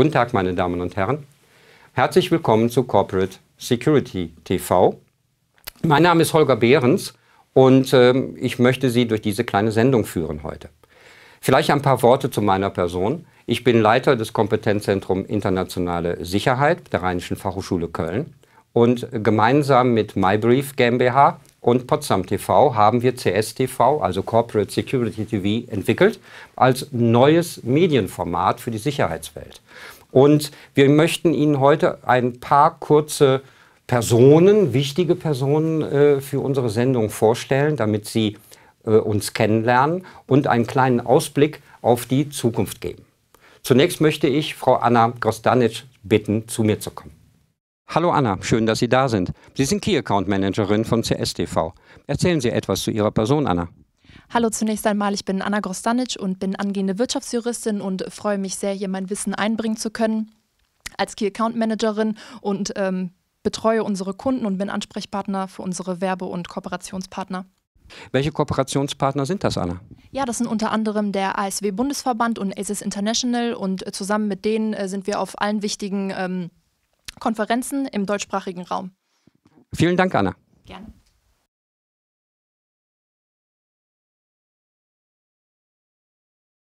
Guten Tag, meine Damen und Herren. Herzlich willkommen zu Corporate Security TV. Mein Name ist Holger Behrens und äh, ich möchte Sie durch diese kleine Sendung führen heute. Vielleicht ein paar Worte zu meiner Person. Ich bin Leiter des Kompetenzzentrums Internationale Sicherheit der Rheinischen Fachhochschule Köln und gemeinsam mit MyBrief GmbH und Potsdam TV haben wir CSTV, also Corporate Security TV, entwickelt als neues Medienformat für die Sicherheitswelt. Und wir möchten Ihnen heute ein paar kurze Personen, wichtige Personen äh, für unsere Sendung vorstellen, damit Sie äh, uns kennenlernen und einen kleinen Ausblick auf die Zukunft geben. Zunächst möchte ich Frau Anna Grostanic bitten, zu mir zu kommen. Hallo Anna, schön, dass Sie da sind. Sie sind Key Account Managerin von CSTV. Erzählen Sie etwas zu Ihrer Person, Anna. Hallo zunächst einmal, ich bin Anna Grostanic und bin angehende Wirtschaftsjuristin und freue mich sehr, hier mein Wissen einbringen zu können als Key Account Managerin und ähm, betreue unsere Kunden und bin Ansprechpartner für unsere Werbe- und Kooperationspartner. Welche Kooperationspartner sind das, Anna? Ja, das sind unter anderem der ASW Bundesverband und ASIS International und äh, zusammen mit denen äh, sind wir auf allen wichtigen ähm, Konferenzen im deutschsprachigen Raum. Vielen Dank, Anna. Gerne.